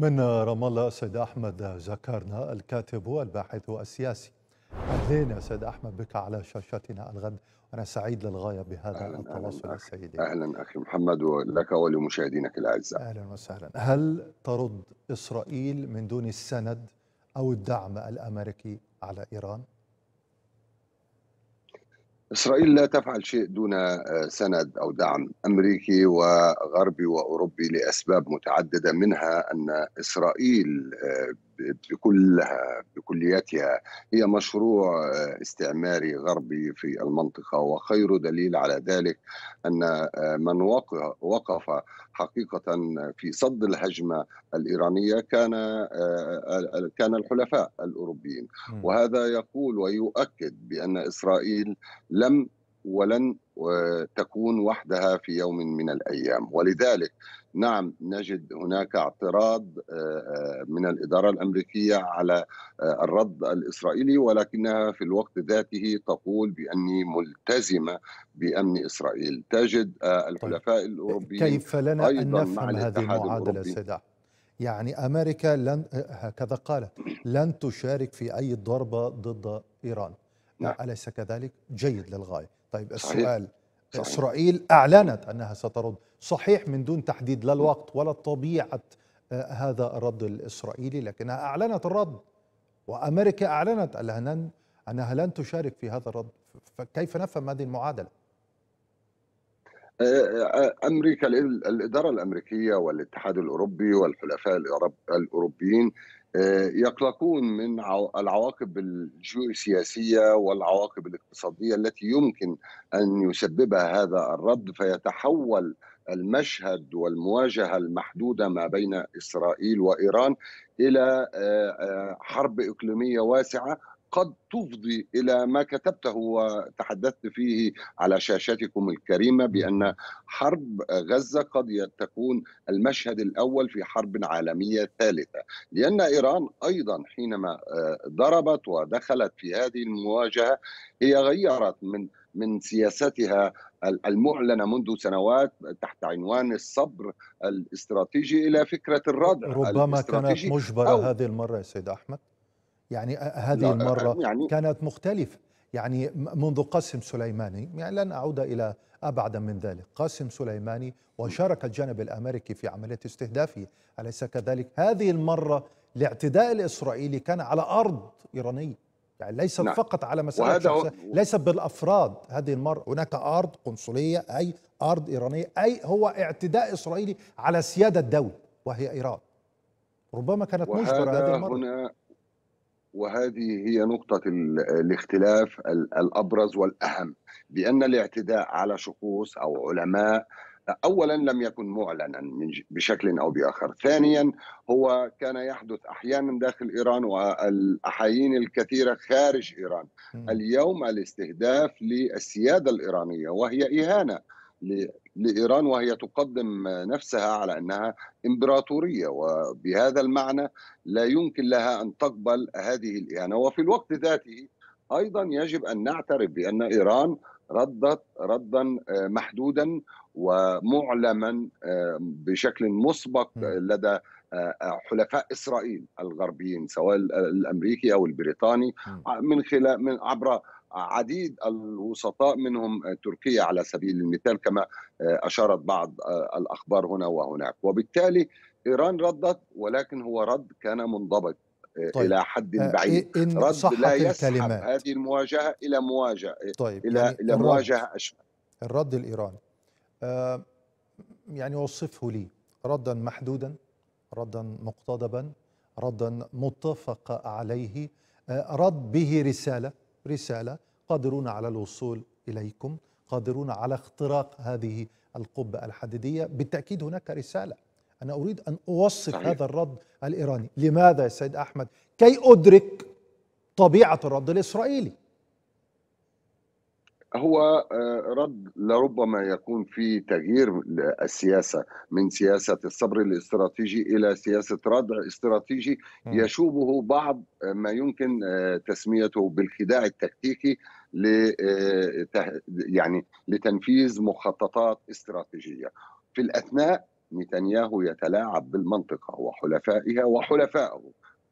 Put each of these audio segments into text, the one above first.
من رام الله سيد احمد زكرنا الكاتب والباحث السياسي اهلين سيد احمد بك على شاشتنا الغد وانا سعيد للغايه بهذا أهلاً التواصل أهلاً سيدي اهلا اخي محمد ولك ولمشاهدينك الاعزاء اهلا وسهلا هل ترد اسرائيل من دون السند او الدعم الامريكي على ايران؟ إسرائيل لا تفعل شيء دون آه، سند أو دعم أمريكي وغربي وأوروبي لأسباب متعددة منها أن إسرائيل آه، بكلها بكليتها هي مشروع آه، استعماري غربي في المنطقة وخير دليل على ذلك أن آه، من وقف حقيقة في صد الهجمة الإيرانية كان آه، كان الحلفاء الأوروبيين وهذا يقول ويؤكد بأن إسرائيل لم ولن تكون وحدها في يوم من الايام ولذلك نعم نجد هناك اعتراض آه، آه، من الاداره الامريكيه على آه، الرد الاسرائيلي ولكنها في الوقت ذاته تقول باني ملتزمه بامن اسرائيل تجد طيب، الحلفاء الاوروبيين كيف لنا ان نفهم هذه المعادله سيدة يعني امريكا لن هكذا قالت لن تشارك في اي ضربه ضد ايران نعم. أليس كذلك؟ جيد للغاية طيب السؤال صحيح. إسرائيل أعلنت أنها سترد صحيح من دون تحديد لا الوقت ولا طبيعة آه، هذا الرد الإسرائيلي لكنها أعلنت الرد وأمريكا أعلنت أنها لن تشارك في هذا الرد فكيف نفهم هذه المعادلة؟ آه، آه، امريكا الاداره الامريكيه والاتحاد الاوروبي والحلفاء الاوروبيين آه، يقلقون من العواقب الجيوسياسية والعواقب الاقتصادية التي يمكن أن يسببها هذا الرد فيتحول المشهد والمواجهة المحدودة ما بين إسرائيل وإيران إلى آه، آه، حرب إقليمية واسعة قد تفضي الى ما كتبته وتحدثت فيه على شاشتكم الكريمه بان حرب غزه قد تكون المشهد الاول في حرب عالميه ثالثه، لان ايران ايضا حينما آه، ضربت ودخلت في هذه المواجهه هي غيرت من من سياستها المعلنه منذ سنوات تحت عنوان الصبر الاستراتيجي الى فكره الردع ربما كانت مجبره هذه المره يا سيد احمد يعني هذه المرة يعني كانت مختلفة يعني منذ قاسم سليماني يعني لن أعود إلى أبعد من ذلك قاسم سليماني وشارك الجانب الأمريكي في عملية استهدافه أليس كذلك هذه المرة الاعتداء الإسرائيلي كان على أرض إيرانية يعني ليست نعم. فقط على مسألة شخصية ليست بالأفراد هذه المرة هناك أرض قنصلية أي أرض إيرانية أي هو اعتداء إسرائيلي على سيادة الدولة وهي إيران ربما كانت مجبرة هذه المرة هنا وهذه هي نقطة الاختلاف الأبرز والأهم بأن الاعتداء على شخوص أو علماء اولا لم يكن معلنا بشكل او باخر، ثانيا هو كان يحدث احيانا داخل ايران والاحايين الكثيره خارج ايران. اليوم الاستهداف للسياده الايرانيه وهي اهانه. لايران وهي تقدم نفسها على انها امبراطوريه وبهذا المعنى لا يمكن لها ان تقبل هذه الاهانه وفي الوقت ذاته ايضا يجب ان نعترف بان ايران ردت ردا آه، محدودا ومعلما آه، بشكل مسبق لدى آه، حلفاء اسرائيل الغربيين سواء الامريكي او البريطاني نعم. آه، من خلال من عبر عديد الوسطاء منهم آه، تركيا على سبيل المثال كما اشارت بعض الاخبار هنا وهناك وبالتالي ايران ردت ولكن هو رد كان منضبط طيب. الى حد بعيد إن رد لا يسحب الكلمات. هذه المواجهه الى مواجهه طيب. الى يعني الى مواجهه اشمل الرد الايراني آه يعني وصفه لي ردا محدودا ردا مقتضبا ردا متفق عليه آه، رد به رساله رساله قادرون على الوصول اليكم قادرون على اختراق هذه القبه الحديديه بالتاكيد هناك رساله انا اريد ان اوصف صحيح. هذا الرد الايراني لماذا يا سيد احمد كي ادرك طبيعه الرد الاسرائيلي هو آه، رد لربما يكون في تغيير السياسة من سياسة الصبر الاستراتيجي إلى سياسة ردع استراتيجي يشوبه بعض آه، ما يمكن آه، تسميته بالخداع التكتيكي يعني لتنفيذ مخططات استراتيجية في الأثناء نتنياهو يتلاعب بالمنطقة وحلفائها وحلفائه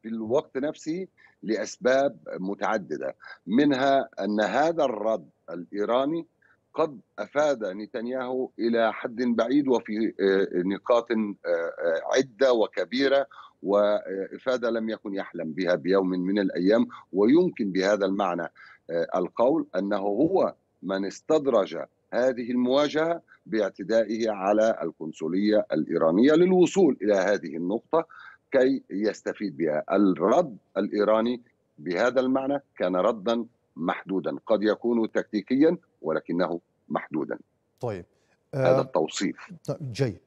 في الوقت نفسه لاسباب متعدده منها ان هذا الرد الإيراني قد أفاد نتنياهو إلى حد بعيد وفي آه، نقاط آه، آه، عدة وكبيرة وإفادة لم يكن يحلم بها بيوم من الأيام ويمكن بهذا المعنى القول أنه هو من استدرج هذه المواجهة باعتدائه على القنصلية الإيرانية للوصول إلى هذه النقطة كي يستفيد بها الرد الإيراني بهذا المعنى كان ردا محدودا قد يكون تكتيكيا ولكنه محدودا طيب آه هذا التوصيف طيب، جيد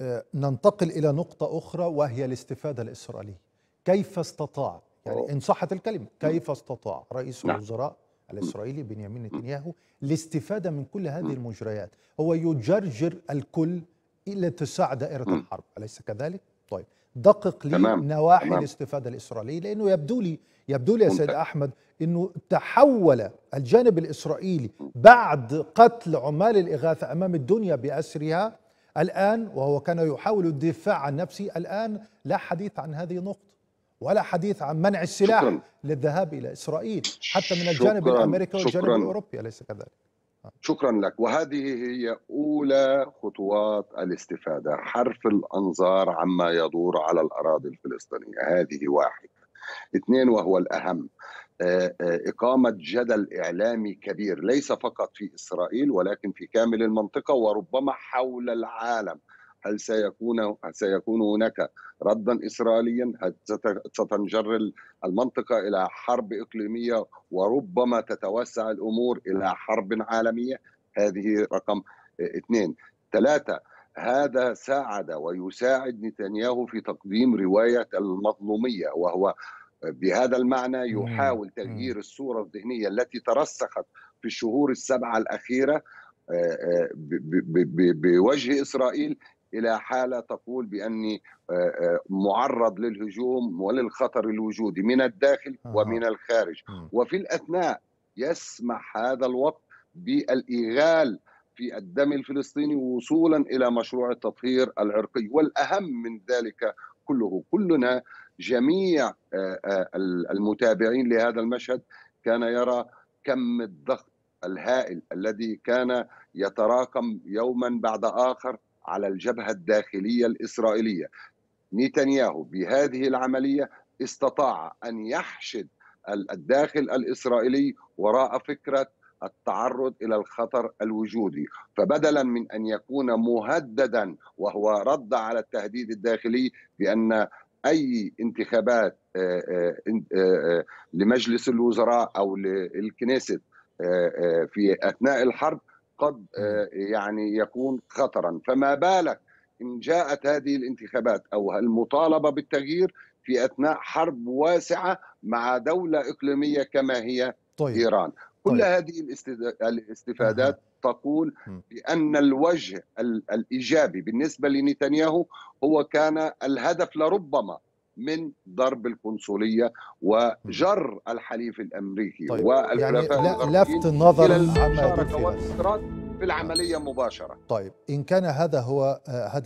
آه ننتقل إلى نقطة أخرى وهي الاستفادة الإسرائيلية كيف استطاع يعني إن صحت الكلمة كيف استطاع رئيس نعم. الوزراء الإسرائيلي بنيامين نتنياهو الاستفادة من كل هذه المجريات هو يجرجر الكل إلى اتساع دائرة الحرب أليس كذلك؟ طيب دقق لي تمام. نواحي تمام. الاستفاده الاسرائيليه لانه يبدو لي يبدو لي يا سيد احمد انه تحول الجانب الاسرائيلي بعد قتل عمال الاغاثه امام الدنيا باسرها الان وهو كان يحاول الدفاع عن نفسه الان لا حديث عن هذه النقطه ولا حديث عن منع السلاح شكرا. للذهاب الى اسرائيل حتى من الجانب شكرا. الامريكي والجانب شكرا. الاوروبي اليس كذلك؟ شكرا لك وهذه هي أولى خطوات الاستفادة حرف الأنظار عما يدور على الأراضي الفلسطينية هذه واحد اثنين وهو الأهم آه، آه، إقامة جدل إعلامي كبير ليس فقط في إسرائيل ولكن في كامل المنطقة وربما حول العالم هل سيكون سيكون هناك ردا اسرائيليا؟ هل ستنجر المنطقه الى حرب اقليميه وربما تتوسع الامور الى حرب عالميه؟ هذه رقم اثنين. ثلاثه هذا ساعد ويساعد نتنياهو في تقديم روايه المظلوميه وهو بهذا المعنى يحاول تغيير الصوره الذهنيه التي ترسخت في الشهور السبعه الاخيره آه، آه، بوجه اسرائيل الى حاله تقول باني آه، آه، معرض للهجوم وللخطر الوجودي من الداخل ومن الخارج وفي الاثناء يسمح هذا الوقت بالايغال في الدم الفلسطيني وصولا الى مشروع التطهير العرقي والاهم من ذلك كله كلنا جميع آه، المتابعين لهذا المشهد كان يرى كم الضغط الهائل الذي كان يتراكم يوما بعد اخر على الجبهة الداخلية الإسرائيلية نتنياهو بهذه العملية استطاع أن يحشد الداخل الإسرائيلي وراء فكرة التعرض الى الخطر الوجودي فبدلا من ان يكون مهددا وهو رد على التهديد الداخلي بان اي انتخابات آه، آه، آه، لمجلس الوزراء او للكنيست في اثناء الحرب قد آه، يعني يكون خطرا فما بالك ان جاءت هذه الانتخابات او المطالبه بالتغيير في اثناء حرب واسعه مع دوله اقليميه كما هي طيب. ايران طيب. كل طيب. هذه الاستفادات تقول بان الوجه الايجابي بالنسبه لنتنياهو هو كان الهدف لربما من ضرب القنصليه وجر الحليف الامريكي طيب. والحلفاء يعني لفت النظر عما في العمليه مباشره طيب ان كان هذا هو آه، هذا